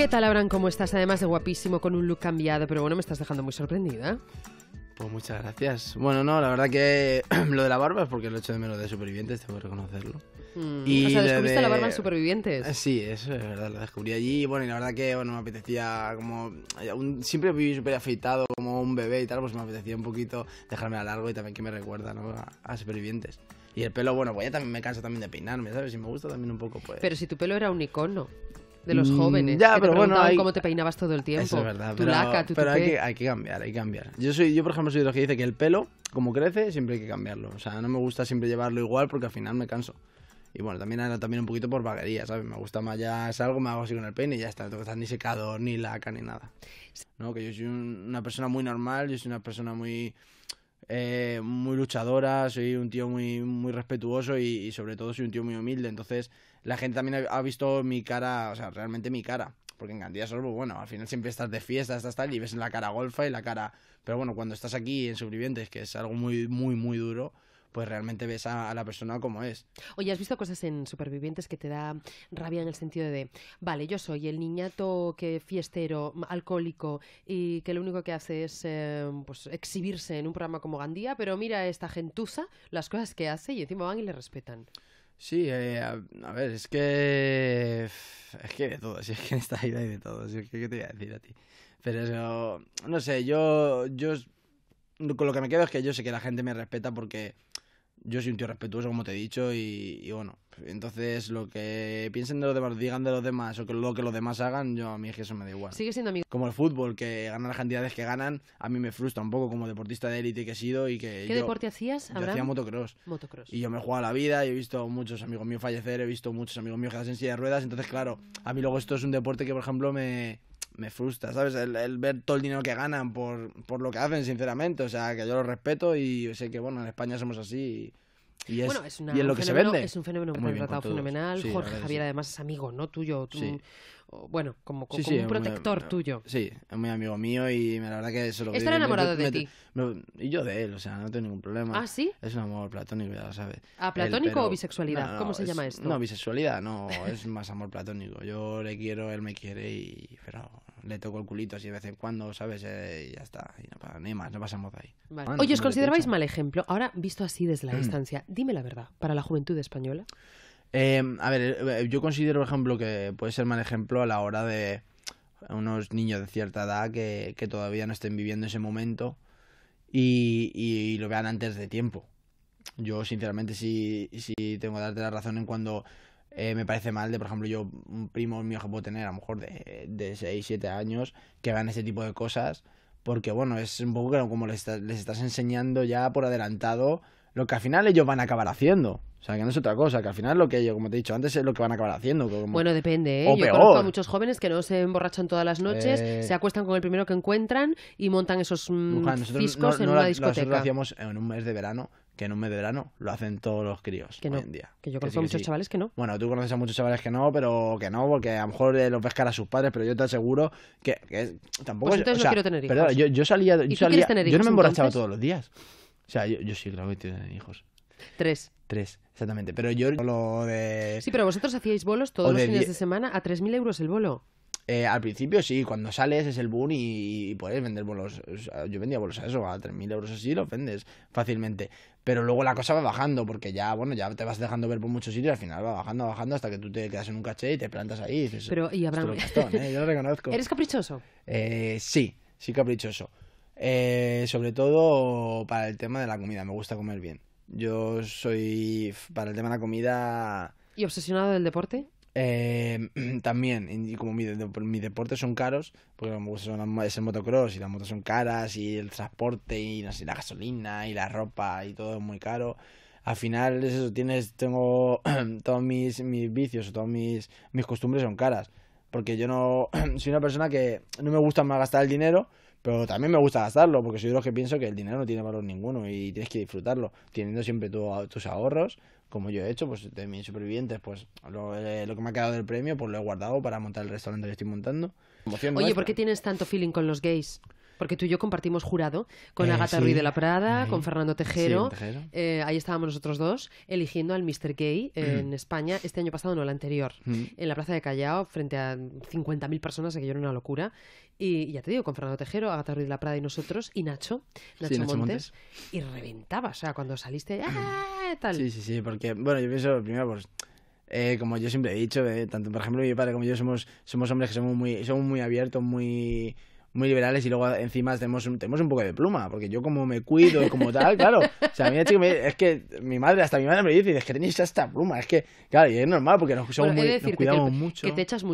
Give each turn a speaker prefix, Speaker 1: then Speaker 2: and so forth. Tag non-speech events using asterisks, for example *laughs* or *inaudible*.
Speaker 1: ¿Qué tal, Abraham? ¿Cómo estás? Además de guapísimo, con un look cambiado, pero bueno, me estás dejando muy sorprendida.
Speaker 2: Pues muchas gracias. Bueno, no, la verdad que *clears throat* lo de la barba es porque lo he hecho de menos de Supervivientes, tengo que reconocerlo. Mm, y o sea, descubriste la barba en Supervivientes. Eh, sí, eso es verdad, la descubrí allí. Y bueno, y la verdad que bueno, me apetecía como... Eh, siempre viví súper afeitado como un bebé y tal, pues me apetecía un poquito dejarme a largo y también que me recuerda a, Supervivientes. Y el pelo, bueno, pues ya también me canso también de peinarme, ¿sabes? Y me gusta también un poco, pues... Pero
Speaker 1: si tu pelo era un icono de los mm, jóvenes. Ya, pero te bueno, hay... cómo te peinabas todo el tiempo. es verdad, tu pero, laca, tu pero hay, que,
Speaker 2: hay que cambiar, hay que cambiar. Yo soy, yo por ejemplo soy de los que dice que el pelo, como crece, siempre hay que cambiarlo. O sea, no me gusta siempre llevarlo igual porque al final me canso. Y bueno, también era también un poquito por vaguería, ¿sabes? Me gusta más ya salgo, me hago así con el peine y ya está. No tengo ni secador, ni laca, ni nada. ¿No? Que yo soy una persona muy normal, yo soy una persona muy eh, muy luchadora, soy un tío muy, muy respetuoso y, sobre todo soy un tío muy humilde. Entonces la gente también ha, visto mi cara, o sea, realmente mi cara. Porque en Cantidad Sorbo, pues, bueno, al final siempre estás de fiesta, estás tal, y ves la cara golfa y la cara... Pero bueno, cuando estás aquí en Sobrevivientes, que es algo muy, muy, muy duro, pues realmente ves a, la persona como es.
Speaker 1: Oye, ¿has visto cosas en Supervivientes que te da rabia en el sentido de, vale, yo soy el niñato que fiestero, alcohólico y que lo único que hace es eh, pues exhibirse en un programa como Gandía, pero mira esta gentuza las cosas que hace y encima van y le respetan.
Speaker 2: Sí, eh, a, ver, es que. *sighs* Es que de todo, si es que en esta vida hay de todo, que ¿qué te voy a decir a ti. Pero eso. No sé, yo. yo Con lo que me quedo es que yo sé que la gente me respeta porque yo soy un tío respetuoso, como te he dicho, y, bueno, entonces lo que piensen de los demás, digan de los demás o que lo que los demás hagan, yo a mí es que eso me da igual. Sigue siendo amigo. Como el fútbol, que ganan las cantidades que ganan, a mí me frustra un poco como deportista de élite que he sido y que... ¿Qué deporte
Speaker 1: hacías, Abraham? Yo hacía
Speaker 2: motocross. Motocross. Y yo me he jugado la vida, y he visto muchos amigos míos fallecer, he visto muchos amigos míos que en silla de ruedas, entonces claro, a mí luego esto es un deporte que, por ejemplo, me, me frustra, ¿sabes? El, ver todo el dinero que ganan por, por lo que hacen, sinceramente. O sea, que yo lo respeto y sé que, bueno, en España somos así. Y y es, bueno, es lo que se vende. Es un fenómeno muy, tratado, fenomenal. Jorge Javier, además,
Speaker 1: es amigo, ¿no? Tuyo. Bueno, como, como un protector tuyo.
Speaker 2: Sí, es muy amigo mío y la verdad que eso lo Estar enamorado de ti. y yo de él, o sea, no tengo ningún problema. ¿Ah, sí? Es un amor platónico, ya lo sabes. ¿a ah, platónico o bisexualidad? ¿Cómo se llama esto? No, bisexualidad, no, es más amor platónico. Yo le quiero, él me quiere y. Pero le toco el culito así de vez en cuando, ¿sabes? Eh, y ya está, y ni más, no pasamos de ahí. Oye, ¿os consideráis
Speaker 1: mal ejemplo? Ahora, visto así desde la mm. distancia, dime la verdad, para la juventud española.
Speaker 2: Em, a ver, eh, eh, yo considero, por ejemplo, que puede ser mal ejemplo a la hora de unos niños de cierta edad que, todavía no estén viviendo ese momento y, lo vean antes de tiempo. Yo, sinceramente, sí, sí tengo que darte la razón en cuando eh, me parece mal de, por ejemplo, yo, un primo mío que puedo tener a lo mejor de, de 6, 7 años, que vean ese tipo de cosas, porque bueno, es un poco como les, les estás enseñando ya por adelantado lo que al final ellos van a acabar haciendo. O sea, que no es otra cosa, que al final lo que ellos, como te he dicho antes, es lo que van a acabar haciendo. Bueno,
Speaker 1: depende, ¿eh? Yo conozco a muchos jóvenes que no se emborrachan todas las noches, eh, se acuestan con el primero que encuentran y montan esos discos mm, en una discoteca. Nosotros lo hacíamos
Speaker 2: en un mes de verano, que en un mes de verano lo hacen todos los críos que hoy en día. Que yo conozco a muchos chavales que no. Bueno, tú conoces a muchos chavales que no, pero que no, porque a lo mejor eh, los ves a sus padres, pero yo te aseguro que, tampoco... Pues entonces yo, no quiero tener hijos. yo, salía... Yo, ¿Y tú salía, tener hijos, yo no me emborrachaba todos los días. O sea, yo, yo sí, creo que tienen hijos. Tres. Tres, exactamente. Pero yo lo de... Sí,
Speaker 1: pero vosotros hacíais bolos todos los fines de semana a 3.000
Speaker 2: euros el bolo. Eh, al principio sí, cuando sales es el boom y, puedes vender bolos. yo vendía bolos a eso, a 3.000 euros así lo vendes fácilmente. Pero luego la cosa va bajando porque ya, bueno, ya te vas dejando ver por muchos sitios, y al final va bajando, bajando hasta que tú te quedas en un caché y te plantas ahí Pero, y Abraham... Eh, yo lo reconozco. *laughs* ¿Eres caprichoso? Eh, sí, sí caprichoso. sobre todo para el tema de la comida, me gusta comer bien. Yo soy, para el tema de la comida...
Speaker 1: ¿Y obsesionado del deporte?
Speaker 2: Eh, *clears throat* también, y como mis deportes son caros, porque me gusta es el motocross y las motos son caras y el transporte y no la gasolina y la ropa y todo es muy caro. Al final es eso, tienes, tengo *clears throat* todos mis, mis vicios, todas mis, mis costumbres son caras, porque yo no *clears throat* soy una persona que no me gusta más gastar el dinero, pero también me gusta gastarlo, porque soy de los que pienso que el dinero no tiene valor ninguno y tienes que disfrutarlo, teniendo siempre tus ahorros, como yo he hecho, pues de mis supervivientes, pues eh, lo, que me ha quedado del premio, pues lo he guardado para montar el restaurante que estoy montando. Oye, ¿por qué tienes tanto feeling con los gays? porque tú y yo compartimos
Speaker 1: jurado con eh, Agatha Ruiz de la Prada, con Fernando Tejero. Eh, ahí estábamos nosotros dos, eligiendo al Mr. Gay eh, mm. en España, este año pasado, no, el anterior, mm. en la Plaza de Callao, frente a 50.000 personas, que yo era una locura. Y ya te digo, con Fernando Tejero, Agatha Ruiz de la Prada y nosotros, y Nacho, Nacho, Montes, y reventaba, o sea, cuando saliste, ¡ah!
Speaker 2: Mm. Sí, sí, sí, porque, bueno, yo pienso primero, pues. como yo siempre he dicho, tanto por ejemplo mi padre como yo somos, somos hombres que somos muy, somos muy abiertos, muy, muy liberales y luego encima tenemos un, poco de pluma, porque yo como me cuido y como tal, claro, a mí es que mi madre, hasta mi madre me dice, es que tenéis esta pluma, es que, claro, y es normal porque nos, somos muy, cuidamos mucho.
Speaker 1: Que te echas mucho